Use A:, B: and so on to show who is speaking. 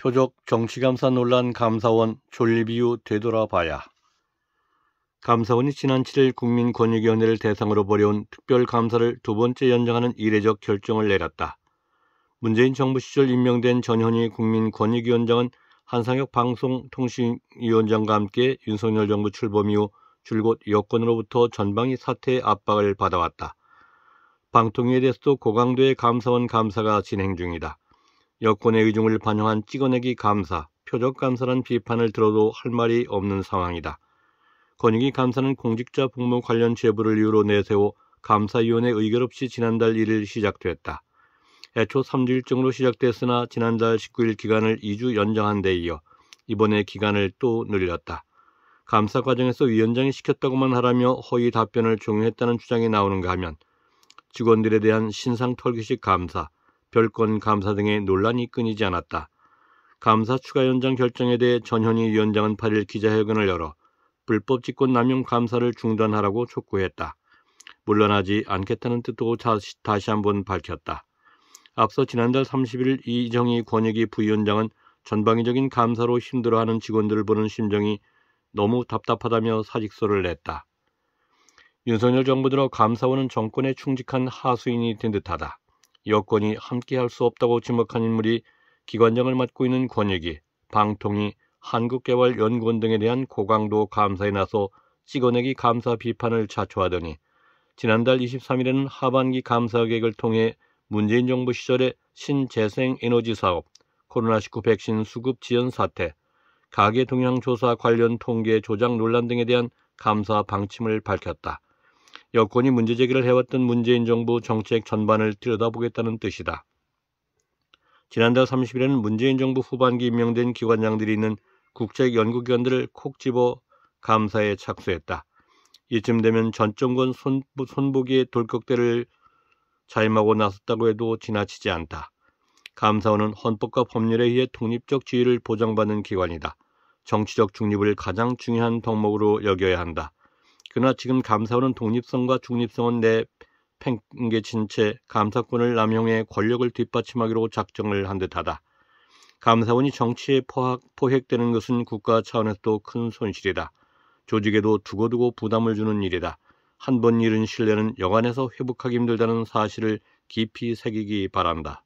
A: 표적 정치감사 논란 감사원 졸립 이후 되돌아봐야 감사원이 지난 7일 국민권익위원회를 대상으로 벌여온 특별감사를 두 번째 연장하는 이례적 결정을 내렸다. 문재인 정부 시절 임명된 전현희 국민권익위원장은 한상혁 방송통신위원장과 함께 윤석열 정부 출범 이후 줄곧 여권으로부터 전방위 사태의 압박을 받아왔다. 방통위에 대해서도 고강도의 감사원 감사가 진행 중이다. 여권의 의중을 반영한 찍어내기 감사, 표적 감사란 비판을 들어도 할 말이 없는 상황이다. 권익위 감사는 공직자 복무 관련 제보를 이유로 내세워 감사위원회 의결 없이 지난달 1일 시작됐다. 애초 3주일정으로 시작됐으나 지난달 19일 기간을 2주 연장한 데 이어 이번에 기간을 또 늘렸다. 감사 과정에서 위원장이 시켰다고만 하라며 허위 답변을 종용했다는 주장이 나오는가 하면 직원들에 대한 신상 털기식 감사, 별건 감사 등의 논란이 끊이지 않았다. 감사 추가 연장 결정에 대해 전현희 위원장은 8일 기자회견을 열어 불법 직권 남용 감사를 중단하라고 촉구했다. 물러나지 않겠다는 뜻도 다시 한 번 밝혔다. 앞서 지난달 30일 이정희 권익위 부위원장은 전방위적인 감사로 힘들어하는 직원들을 보는 심정이 너무 답답하다며 사직서를 냈다. 윤석열 정부 들어 감사원은 정권에 충직한 하수인이 된 듯하다. 여권이 함께할 수 없다고 지목한 인물이 기관장을 맡고 있는 권익이, 방통위, 한국개발연구원 등에 대한 고강도 감사에 나서 찍어내기 감사 비판을 자초하더니 지난달 23일에는 하반기 감사 계획을 통해 문재인 정부 시절의 신재생에너지 사업, 코로나19 백신 수급 지연 사태, 가계 동향 조사 관련 통계 조작 논란 등에 대한 감사 방침을 밝혔다. 여권이 문제 제기를 해왔던 문재인 정부 정책 전반을 들여다보겠다는 뜻이다. 지난달 30일에는 문재인 정부 후반기 임명된 기관장들이 있는 국책연구기관들을 콕 집어 감사에 착수했다. 이쯤 되면 전 정권 손, 보기의 돌격대를 자임하고 나섰다고 해도 지나치지 않다. 감사원은 헌법과 법률에 의해 독립적 지위를 보장받는 기관이다. 정치적 중립을 가장 중요한 덕목으로 여겨야 한다. 그러나 지금 감사원은 독립성과 중립성은 내팽개친 채 감사권을 남용해 권력을 뒷받침하기로 작정을 한 듯하다. 감사원이 정치에 포악, 포획되는 것은 국가 차원에서도 큰 손실이다. 조직에도 두고두고 부담을 주는 일이다. 한 번 잃은 신뢰는 여간해서 회복하기 힘들다는 사실을 깊이 새기기 바란다.